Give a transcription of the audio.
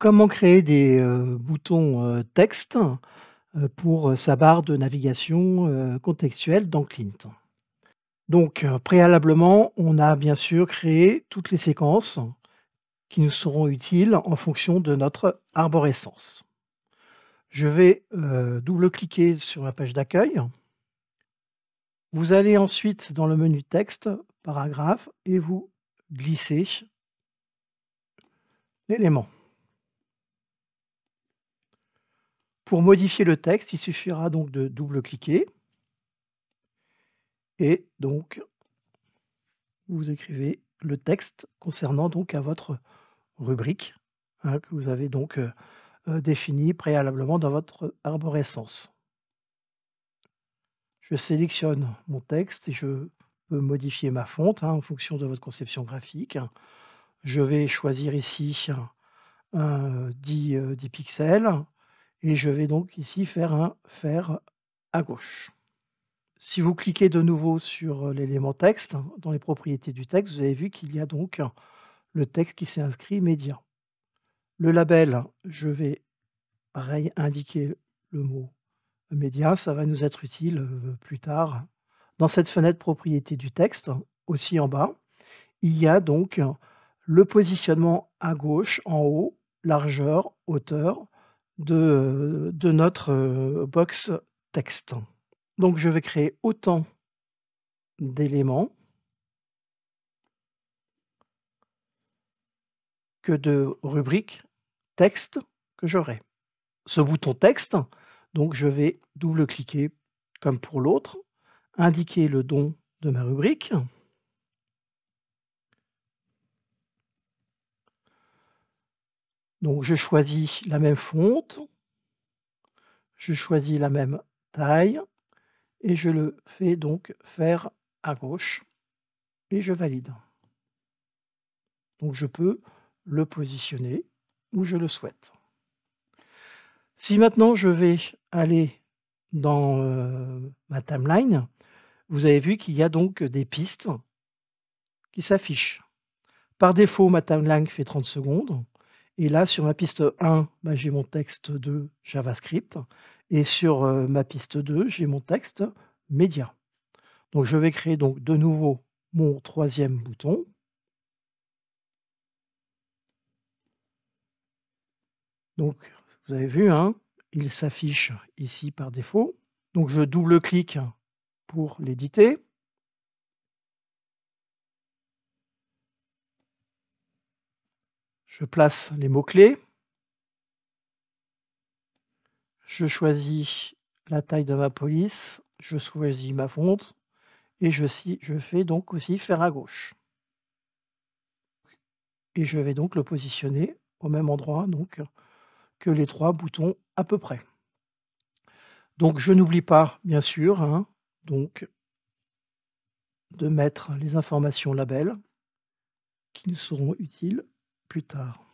Comment créer des, euh, boutons, euh, texte, euh, pour, sa barre de navigation, contextuelle dans Clint? Donc, préalablement, on a bien sûr créé toutes les séquences qui nous seront utiles en fonction de notre arborescence. Je vais, double-cliquer sur la page d'accueil. Vous allez ensuite dans le menu texte, paragraphe et vous glissez l'élément. Pour modifier le texte, il suffira donc de double-cliquer. Et donc, vous écrivez le texte concernant donc à votre rubrique hein, que vous avez donc euh, euh, préalablement dans votre arborescence. Je sélectionne mon texte et je peux modifier ma fonte hein, en fonction de votre conception graphique. Je vais choisir ici 10 euh, pixels. Et je vais donc ici faire un faire à gauche. Si vous cliquez de nouveau sur euh, l'élément texte, hein, dans les propriétés du texte, vous avez vu qu'il y a donc le texte qui s'est inscrit média. Le label, je vais pareil indiquer le mot média, ça va nous être utile euh, plus tard. Dans cette fenêtre propriété du texte, aussi en bas, il y a donc le positionnement à gauche, en haut, largeur, hauteur, euh, de, notre euh, box texte. Donc je vais créer autant d'éléments que de rubriques texte que j'aurai. Ce bouton texte, donc je vais double-cliquer comme pour l'autre, indiquer le don de ma rubrique. Donc je choisis la même fonte, je choisis la même taille et je le fais donc faire à gauche et je valide. Donc je peux le positionner où je le souhaite. Si maintenant je vais aller dans euh, ma timeline, vous avez vu qu'il y a donc des pistes qui s'affichent. Par défaut, ma timeline fait 30 secondes. Et là, sur ma piste 1, bah, j'ai mon texte de JavaScript. Et sur euh, ma piste 2, j'ai mon texte média. Donc je vais créer donc de nouveau mon troisième bouton. Donc vous avez vu, hein, il s'affiche ici par défaut. Donc je double-clique pour l'éditer. Je place les mots-clés. Je choisis la taille de ma police. Je choisis ma fonte. Et je, fais donc aussi faire à gauche. Et je vais donc le positionner au même endroit donc, que les trois boutons à peu près. Donc je n'oublie pas, bien sûr, hein, donc, de mettre les informations label qui nous seront utiles plus tard.